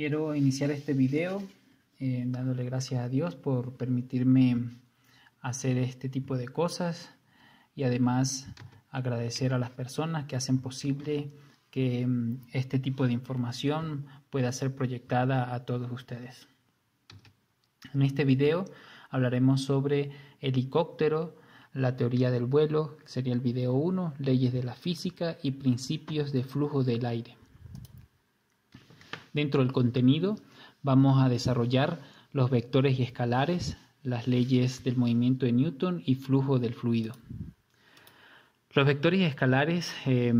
Quiero iniciar este video eh, dándole gracias a Dios por permitirme hacer este tipo de cosas y además agradecer a las personas que hacen posible que mm, este tipo de información pueda ser proyectada a todos ustedes. En este video hablaremos sobre helicóptero, la teoría del vuelo, sería el video 1, leyes de la física y principios de flujo del aire. Dentro del contenido vamos a desarrollar los vectores y escalares, las leyes del movimiento de Newton y flujo del fluido. Los vectores y escalares eh,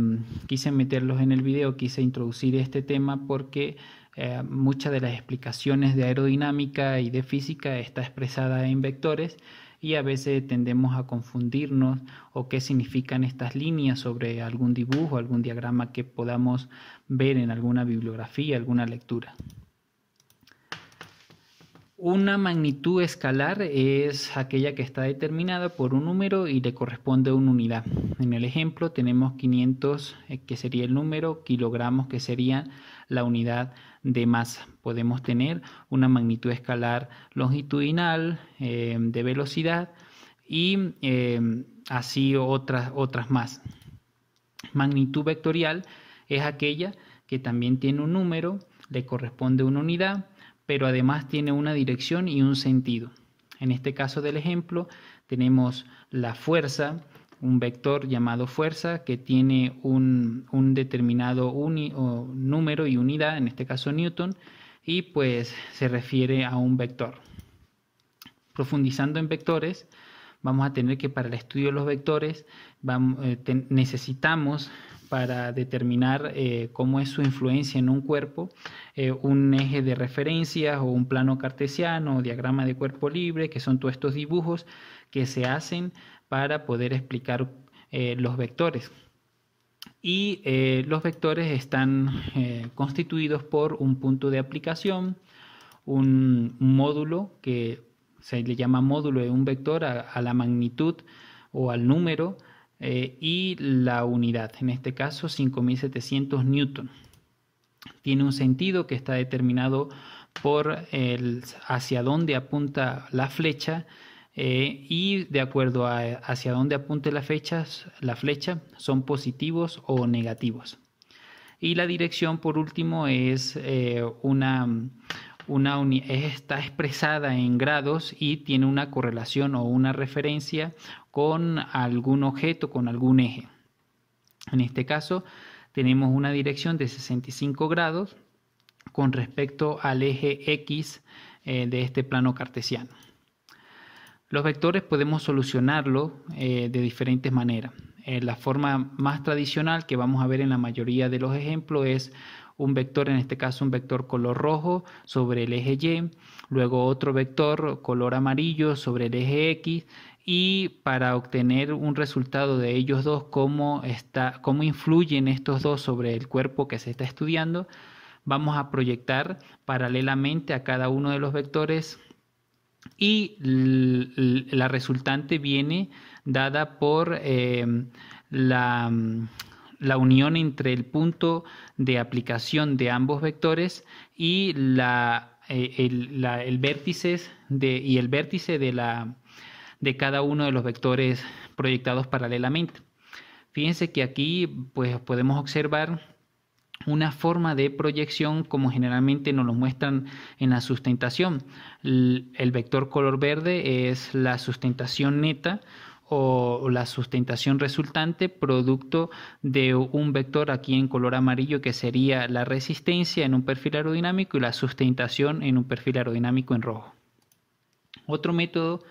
quise meterlos en el video, quise introducir este tema porque eh, muchas de las explicaciones de aerodinámica y de física está expresada en vectores y a veces tendemos a confundirnos o qué significan estas líneas sobre algún dibujo, algún diagrama que podamos ver en alguna bibliografía, alguna lectura. Una magnitud escalar es aquella que está determinada por un número y le corresponde una unidad. En el ejemplo tenemos 500 eh, que sería el número, kilogramos que sería la unidad de masa. Podemos tener una magnitud escalar longitudinal, eh, de velocidad y eh, así otras, otras más. Magnitud vectorial es aquella que también tiene un número, le corresponde una unidad, pero además tiene una dirección y un sentido. En este caso del ejemplo tenemos la fuerza, un vector llamado fuerza que tiene un, un determinado número y unidad, en este caso Newton, y pues se refiere a un vector. Profundizando en vectores, vamos a tener que para el estudio de los vectores vamos, eh, necesitamos para determinar eh, cómo es su influencia en un cuerpo, eh, un eje de referencia o un plano cartesiano o diagrama de cuerpo libre, que son todos estos dibujos que se hacen para poder explicar eh, los vectores. Y eh, los vectores están eh, constituidos por un punto de aplicación, un módulo que se le llama módulo de un vector a, la magnitud o al número y la unidad, en este caso 5700 newton. Tiene un sentido que está determinado por el, hacia dónde apunta la flecha eh, y de acuerdo a hacia dónde apunte la, la flecha, son positivos o negativos. Y la dirección, por último, es eh, una, está expresada en grados y tiene una correlación o una referencia con algún objeto, con algún eje. En este caso, tenemos una dirección de 65 grados con respecto al eje X eh, de este plano cartesiano. Los vectores podemos solucionarlo eh, de diferentes maneras. Eh, la forma más tradicional que vamos a ver en la mayoría de los ejemplos es un vector, en este caso un vector color rojo sobre el eje Y, luego otro vector color amarillo sobre el eje X y para obtener un resultado de ellos dos, cómo, está, cómo influyen estos dos sobre el cuerpo que se está estudiando, vamos a proyectar paralelamente a cada uno de los vectores y la resultante viene dada por em, la, unión entre el punto de aplicación de ambos vectores y la, eh, el, y el vértice de, cada uno de los vectores proyectados paralelamente. Fíjense que aquí pues, podemos observar una forma de proyección como generalmente nos lo muestran en la sustentación. El vector color verde es la sustentación neta o la sustentación resultante producto de un vector aquí en color amarillo que sería la resistencia en un perfil aerodinámico y la sustentación en un perfil aerodinámico en rojo. Otro método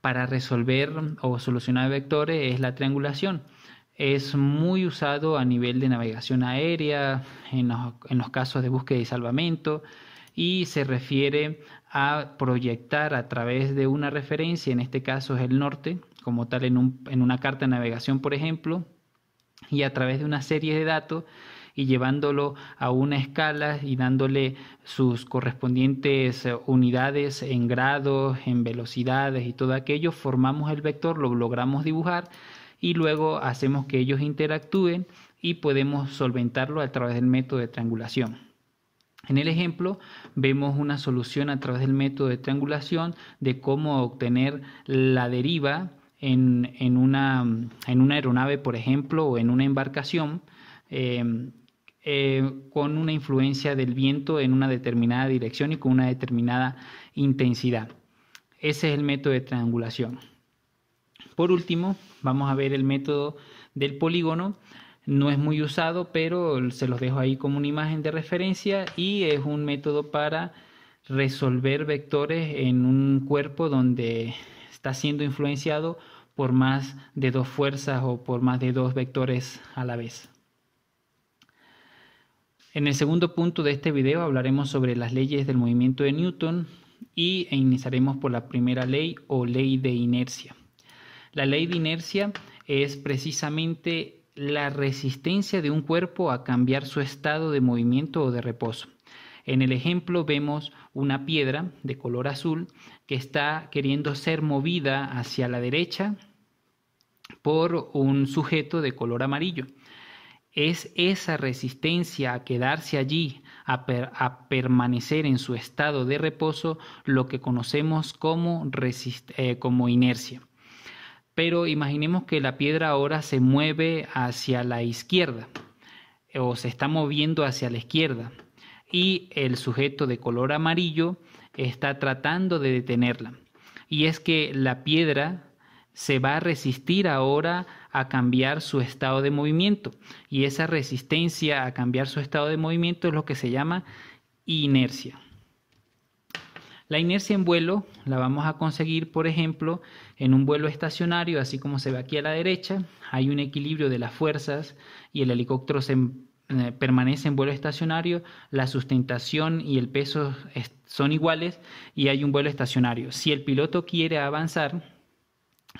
para resolver o solucionar vectores es la triangulación es muy usado a nivel de navegación aérea, en los, casos de búsqueda y salvamento, y se refiere a proyectar a través de una referencia, en este caso es el norte, como tal en, un, en una carta de navegación, por ejemplo, y a través de una serie de datos y llevándolo a una escala y dándole sus correspondientes unidades en grados, en velocidades y todo aquello, formamos el vector, lo logramos dibujar y luego hacemos que ellos interactúen y podemos solventarlo a través del método de triangulación. En el ejemplo vemos una solución a través del método de triangulación de cómo obtener la deriva en, una, aeronave, por ejemplo, o en una embarcación eh, eh, con una influencia del viento en una determinada dirección y con una determinada intensidad. Ese es el método de triangulación. Por último, vamos a ver el método del polígono. No es muy usado, pero se los dejo ahí como una imagen de referencia y es un método para resolver vectores en un cuerpo donde está siendo influenciado por más de dos fuerzas o por más de dos vectores a la vez. En el segundo punto de este video hablaremos sobre las leyes del movimiento de Newton y iniciaremos por la primera ley o ley de inercia. La ley de inercia es precisamente la resistencia de un cuerpo a cambiar su estado de movimiento o de reposo. En el ejemplo vemos una piedra de color azul que está queriendo ser movida hacia la derecha por un sujeto de color amarillo. Es esa resistencia a quedarse allí, a, permanecer en su estado de reposo, lo que conocemos como eh, inercia pero imaginemos que la piedra ahora se mueve hacia la izquierda o se está moviendo hacia la izquierda y el sujeto de color amarillo está tratando de detenerla. Y es que la piedra se va a resistir ahora a cambiar su estado de movimiento y esa resistencia a cambiar su estado de movimiento es lo que se llama inercia. La inercia en vuelo la vamos a conseguir, por ejemplo, en un vuelo estacionario, así como se ve aquí a la derecha. Hay un equilibrio de las fuerzas y el helicóptero eh, permanece en vuelo estacionario, la sustentación y el peso son iguales y hay un vuelo estacionario. Si el piloto quiere avanzar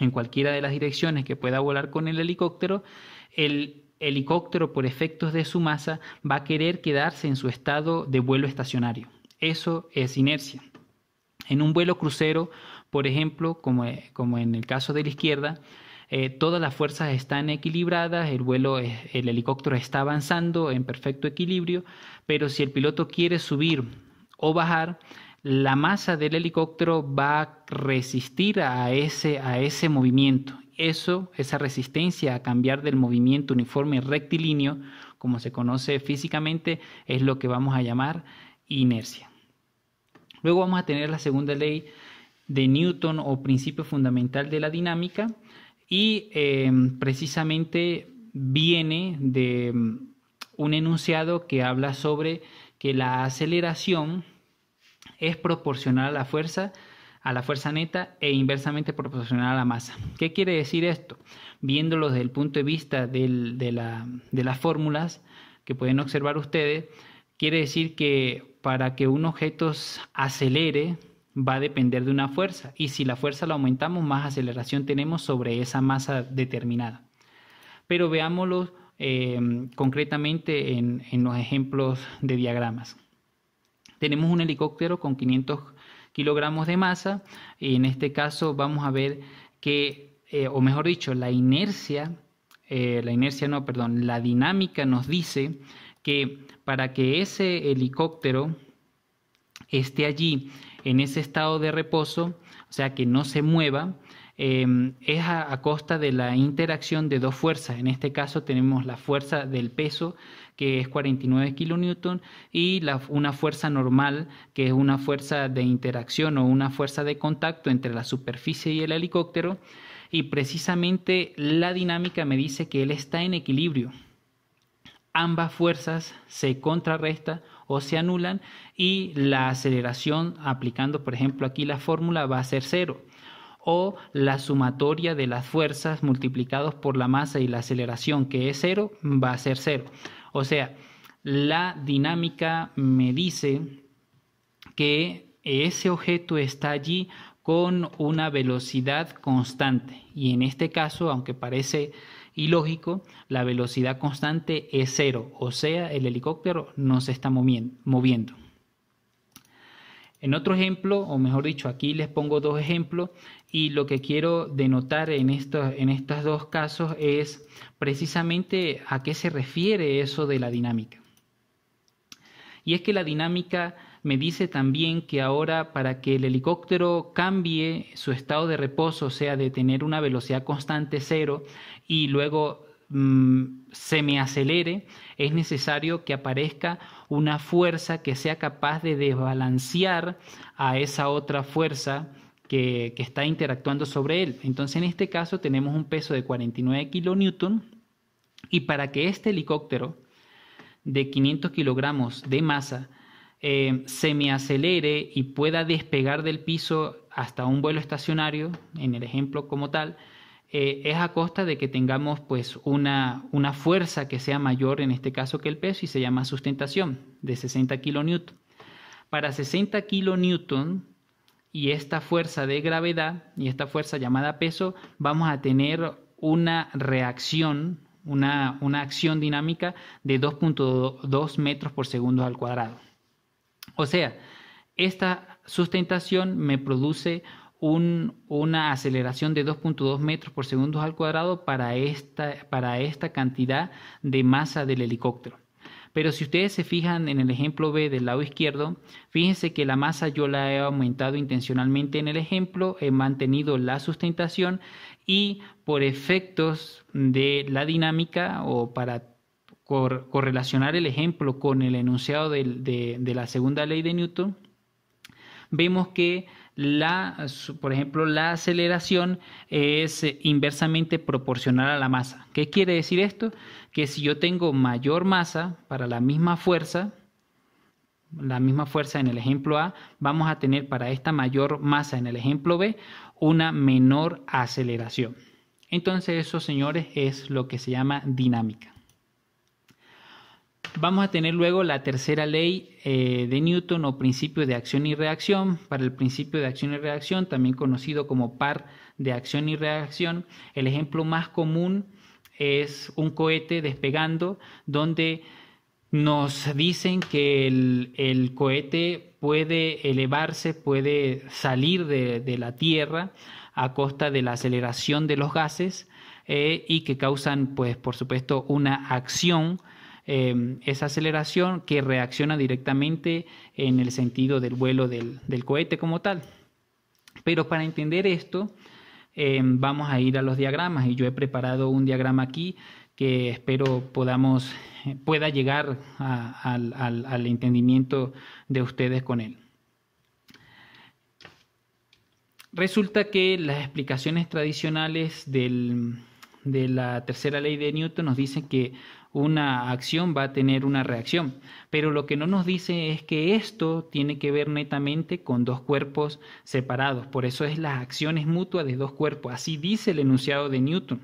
en cualquiera de las direcciones que pueda volar con el helicóptero, el helicóptero por efectos de su masa va a querer quedarse en su estado de vuelo estacionario. Eso es inercia. En un vuelo crucero, por ejemplo, como, eh, en el caso de la izquierda, eh, todas las fuerzas están equilibradas, el vuelo, helicóptero está avanzando en perfecto equilibrio, pero si el piloto quiere subir o bajar, la masa del helicóptero va a resistir a ese, movimiento. Eso, esa resistencia a cambiar del movimiento uniforme rectilíneo, como se conoce físicamente, es lo que vamos a llamar inercia. Luego vamos a tener la segunda ley de Newton o principio fundamental de la dinámica y em, precisamente viene de em, un enunciado que habla sobre que la aceleración es proporcional a la fuerza a la fuerza neta e inversamente proporcional a la masa. ¿Qué quiere decir esto? Viéndolo desde el punto de vista de las fórmulas que pueden observar ustedes, Quiere decir que para que un objeto acelere va a depender de una fuerza y si la fuerza la aumentamos más aceleración tenemos sobre esa masa determinada. Pero veámoslo em, concretamente en, los ejemplos de diagramas. Tenemos un helicóptero con 500 kilogramos de masa y en este caso vamos a ver que, eh, o mejor dicho, la inercia, eh, la inercia no, perdón, la dinámica nos dice que para que ese helicóptero esté allí en ese estado de reposo, o sea, que no se mueva, em, es a, costa de la interacción de dos fuerzas. En este caso tenemos la fuerza del peso, que es 49 kN, y una fuerza normal, que es una fuerza de interacción o una fuerza de contacto entre la superficie y el helicóptero. Y precisamente la dinámica me dice que él está en equilibrio ambas fuerzas se contrarrestan o se anulan y la aceleración aplicando por ejemplo aquí la fórmula va a ser cero o la sumatoria de las fuerzas multiplicados por la masa y la aceleración que es cero va a ser cero o sea la dinámica me dice que ese objeto está allí con una velocidad constante y en este caso aunque parece y lógico, la velocidad constante es cero, o sea, el helicóptero no se está moviendo. En otro ejemplo, o mejor dicho, aquí les pongo dos ejemplos y lo que quiero denotar en estos, en estos dos casos es precisamente a qué se refiere eso de la dinámica. Y es que la dinámica me dice también que ahora para que el helicóptero cambie su estado de reposo, o sea, de tener una velocidad constante cero y luego mm, se me acelere, es necesario que aparezca una fuerza que sea capaz de desbalancear a esa otra fuerza que, está interactuando sobre él. Entonces, en este caso tenemos un peso de 49 kilonewton y para que este helicóptero de 500 kilogramos de masa Em, se me acelere y pueda despegar del piso hasta un vuelo estacionario, en el ejemplo como tal, eh, es a costa de que tengamos pues una, fuerza que sea mayor en este caso que el peso y se llama sustentación de 60 kN. Para 60 kN y esta fuerza de gravedad y esta fuerza llamada peso vamos a tener una reacción, una, una acción dinámica de 2.2 metros por segundo al cuadrado. O sea, esta sustentación me produce una aceleración de 2.2 metros por segundo al cuadrado para esta, para esta cantidad de masa del helicóptero. Pero si ustedes se fijan en el ejemplo B del lado izquierdo, fíjense que la masa yo la he aumentado intencionalmente en el ejemplo, he mantenido la sustentación y por efectos de la dinámica o para por correlacionar el ejemplo con el enunciado de, de la segunda ley de Newton, vemos que la, por ejemplo, la aceleración es eh, inversamente proporcional a la masa. ¿Qué quiere decir esto? Que si yo tengo mayor masa para la misma fuerza, la misma fuerza en el ejemplo A, vamos a tener para esta mayor masa en el ejemplo B una menor aceleración. Entonces eso, señores, es lo que se llama dinámica. Vamos a tener luego la tercera ley eh, de Newton o principio de acción y reacción. Para el principio de acción y reacción, también conocido como par de acción y reacción, el ejemplo más común es un cohete despegando donde nos dicen que el, cohete puede elevarse, puede salir de, la Tierra a costa de la aceleración de los gases eh, y que causan, pues, por supuesto, una acción Em, esa aceleración que reacciona directamente en el sentido del vuelo del, cohete como tal. Pero para entender esto, em, vamos a ir a los diagramas y yo he preparado un diagrama aquí que espero podamos, eh, pueda llegar al, al entendimiento de ustedes con él. Resulta que las explicaciones tradicionales del, de la tercera ley de Newton nos dicen que una acción va a tener una reacción. Pero lo que no nos dice es que esto tiene que ver netamente con dos cuerpos separados. Por eso es las acciones mutuas de dos cuerpos. Así dice el enunciado de Newton.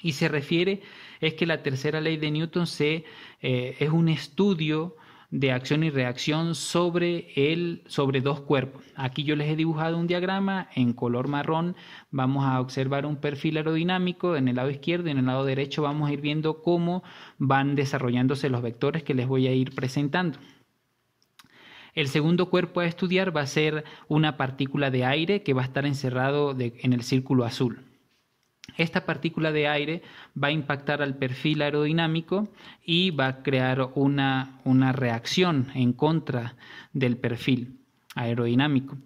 Y se refiere es que la tercera ley de Newton se, eh, es un estudio de acción y reacción sobre, el, sobre dos cuerpos. Aquí yo les he dibujado un diagrama en color marrón. Vamos a observar un perfil aerodinámico en el lado izquierdo y en el lado derecho vamos a ir viendo cómo van desarrollándose los vectores que les voy a ir presentando. El segundo cuerpo a estudiar va a ser una partícula de aire que va a estar encerrado en el círculo azul. Esta partícula de aire va a impactar al perfil aerodinámico y va a crear una, una reacción en contra del perfil aerodinámico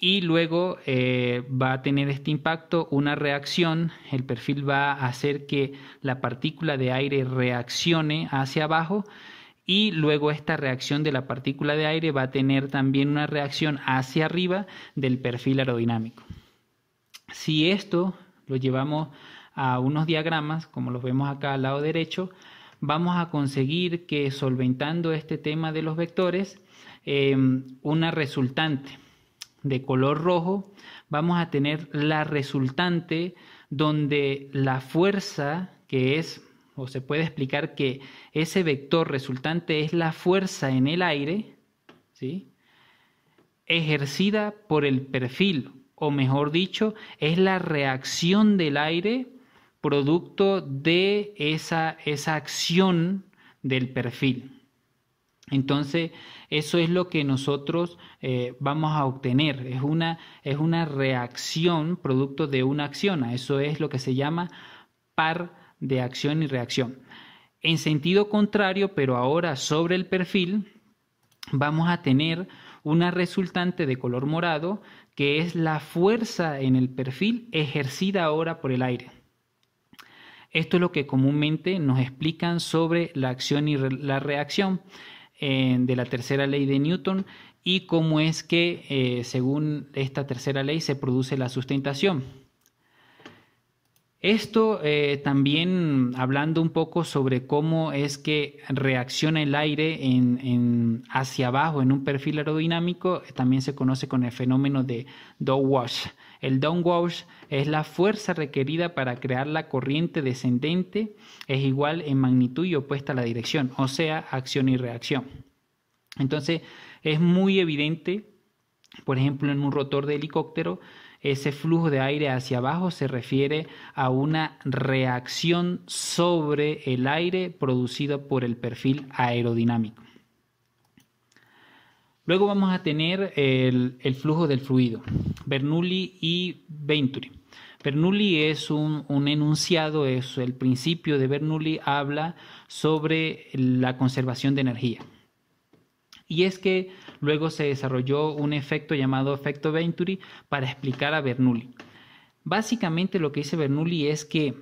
y luego eh, va a tener este impacto una reacción, el perfil va a hacer que la partícula de aire reaccione hacia abajo y luego esta reacción de la partícula de aire va a tener también una reacción hacia arriba del perfil aerodinámico. Si esto lo llevamos a unos diagramas, como los vemos acá al lado derecho, vamos a conseguir que solventando este tema de los vectores, em, una resultante de color rojo, vamos a tener la resultante donde la fuerza que es, o se puede explicar que ese vector resultante es la fuerza en el aire, ejercida por el perfil o mejor dicho, es la reacción del aire producto de esa, esa acción del perfil. Entonces, eso es lo que nosotros eh, vamos a obtener. Es una, es una reacción producto de una acción. Eso es lo que se llama par de acción y reacción. En sentido contrario, pero ahora sobre el perfil, vamos a tener una resultante de color morado que es la fuerza en el perfil ejercida ahora por el aire. Esto es lo que comúnmente nos explican sobre la acción y la reacción eh, de la tercera ley de Newton y cómo es que, eh, según esta tercera ley, se produce la sustentación. Esto eh, también hablando un poco sobre cómo es que reacciona el aire hacia abajo en un perfil aerodinámico, también se conoce con el fenómeno de downwash. El downwash es la fuerza requerida para crear la corriente descendente, es igual en magnitud y opuesta a la dirección, o sea, acción y reacción. Entonces, es muy evidente por ejemplo, en un rotor de helicóptero, ese flujo de aire hacia abajo se refiere a una reacción sobre el aire producida por el perfil aerodinámico. Luego vamos a tener el, flujo del fluido, Bernoulli y Venturi. Bernoulli es un, un, enunciado, el principio de Bernoulli habla sobre la conservación de energía. Y es que Luego se desarrolló un efecto llamado efecto Venturi para explicar a Bernoulli. Básicamente lo que dice Bernoulli es que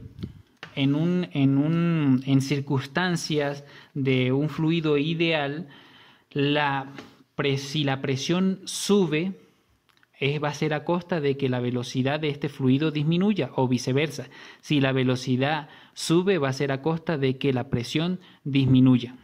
en, en, circunstancias de un fluido ideal, la si la presión sube, es, va a ser a costa de que la velocidad de este fluido disminuya o viceversa. Si la velocidad sube, va a ser a costa de que la presión disminuya.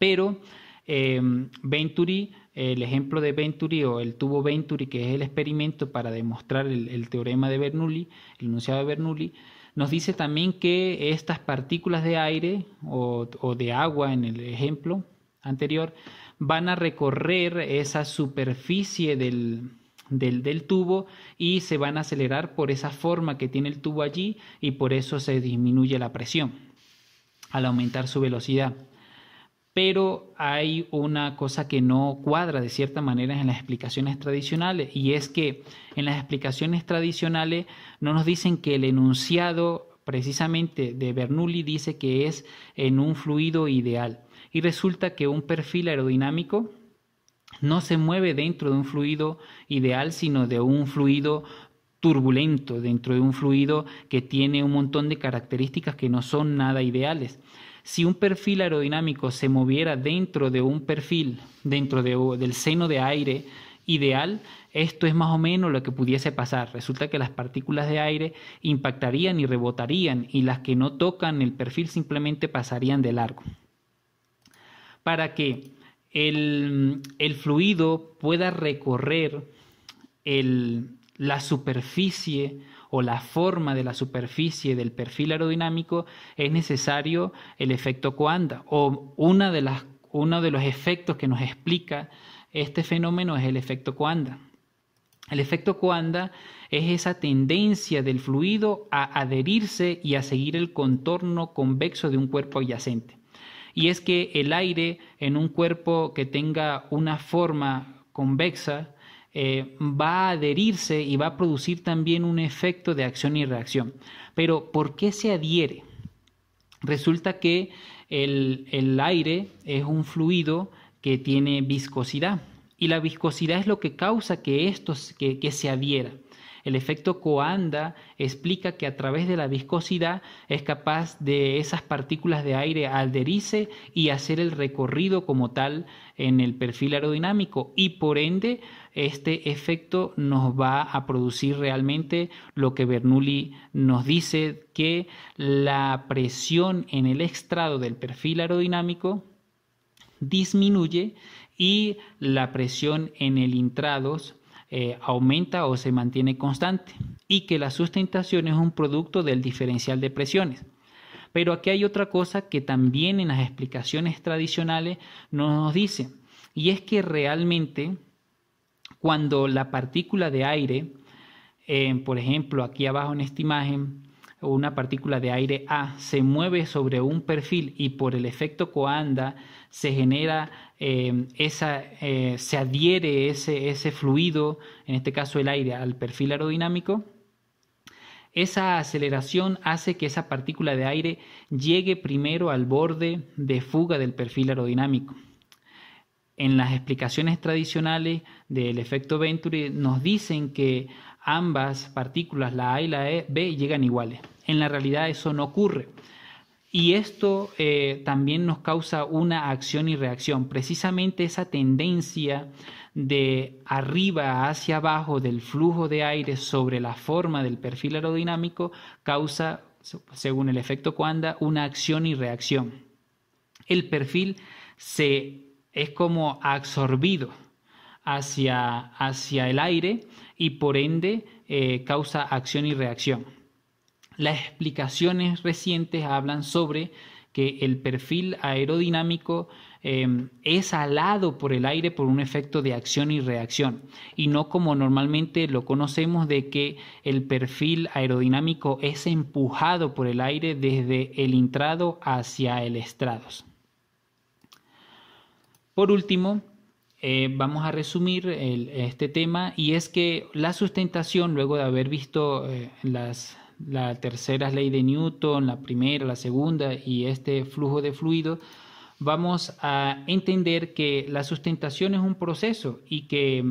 Pero Em, Venturi, el ejemplo de Venturi o el tubo Venturi, que es el experimento para demostrar el, teorema de Bernoulli, el enunciado de Bernoulli, nos dice también que estas partículas de aire o, de agua, en el ejemplo anterior, van a recorrer esa superficie del, tubo y se van a acelerar por esa forma que tiene el tubo allí y por eso se disminuye la presión al aumentar su velocidad pero hay una cosa que no cuadra de cierta manera en las explicaciones tradicionales y es que en las explicaciones tradicionales no nos dicen que el enunciado precisamente de Bernoulli dice que es en un fluido ideal y resulta que un perfil aerodinámico no se mueve dentro de un fluido ideal sino de un fluido turbulento, dentro de un fluido que tiene un montón de características que no son nada ideales. Si un perfil aerodinámico se moviera dentro de un perfil, dentro del seno de aire ideal, esto es más o menos lo que pudiese pasar. Resulta que las partículas de aire impactarían y rebotarían y las que no tocan el perfil simplemente pasarían de largo. Para que el, el fluido pueda recorrer el, la superficie o la forma de la superficie del perfil aerodinámico, es necesario el efecto Coanda. O uno de los efectos que nos explica este fenómeno es el efecto Coanda. El efecto Coanda es esa tendencia del fluido a adherirse y a seguir el contorno convexo de un cuerpo adyacente. Y es que el aire en un cuerpo que tenga una forma convexa eh, va a adherirse y va a producir también un efecto de acción y reacción. Pero, ¿por qué se adhiere? Resulta que el, aire es un fluido que tiene viscosidad y la viscosidad es lo que causa que esto que, que se adhiera. El efecto Coanda explica que a través de la viscosidad es capaz de esas partículas de aire adherirse y hacer el recorrido como tal en el perfil aerodinámico y por ende este efecto nos va a producir realmente lo que Bernoulli nos dice, que la presión en el extrado del perfil aerodinámico disminuye y la presión en el intrados eh, aumenta o se mantiene constante y que la sustentación es un producto del diferencial de presiones. Pero aquí hay otra cosa que también en las explicaciones tradicionales no nos dice y es que realmente cuando la partícula de aire, eh, por ejemplo, aquí abajo en esta imagen, una partícula de aire A se mueve sobre un perfil y por el efecto coanda se genera eh, esa, eh, se adhiere ese, ese fluido, en este caso el aire, al perfil aerodinámico, esa aceleración hace que esa partícula de aire llegue primero al borde de fuga del perfil aerodinámico en las explicaciones tradicionales del efecto Venturi nos dicen que ambas partículas, la A y la e, B, llegan iguales. En la realidad eso no ocurre. Y esto eh, también nos causa una acción y reacción, precisamente esa tendencia de arriba hacia abajo del flujo de aire sobre la forma del perfil aerodinámico causa, según el efecto Coanda, una acción y reacción. El perfil se es como absorbido hacia, el aire y por ende eh, causa acción y reacción. Las explicaciones recientes hablan sobre que el perfil aerodinámico em, es alado por el aire por un efecto de acción y reacción y no como normalmente lo conocemos de que el perfil aerodinámico es empujado por el aire desde el intrado hacia el estrados. Por último, eh, vamos a resumir este tema y es que la sustentación, luego de haber visto eh, las, terceras tercera ley de Newton, la primera, la segunda y este flujo de fluido, vamos a entender que la sustentación es un proceso y que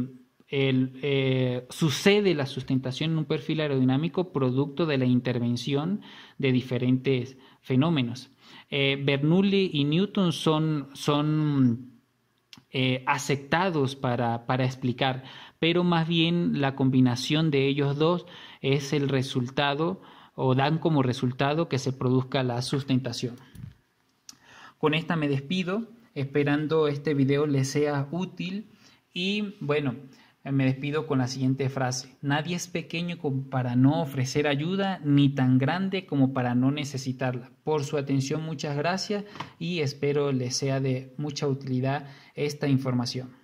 eh, sucede la sustentación en un perfil aerodinámico producto de la intervención de diferentes fenómenos. Bernoulli y Newton son eh, aceptados para, para explicar, pero más bien la combinación de ellos dos es el resultado o dan como resultado que se produzca la sustentación. Con esta me despido, esperando este video les sea útil y bueno, me despido con la siguiente frase. Nadie es pequeño como para no ofrecer ayuda, ni tan grande como para no necesitarla. Por su atención, muchas gracias y espero les sea de mucha utilidad esta información.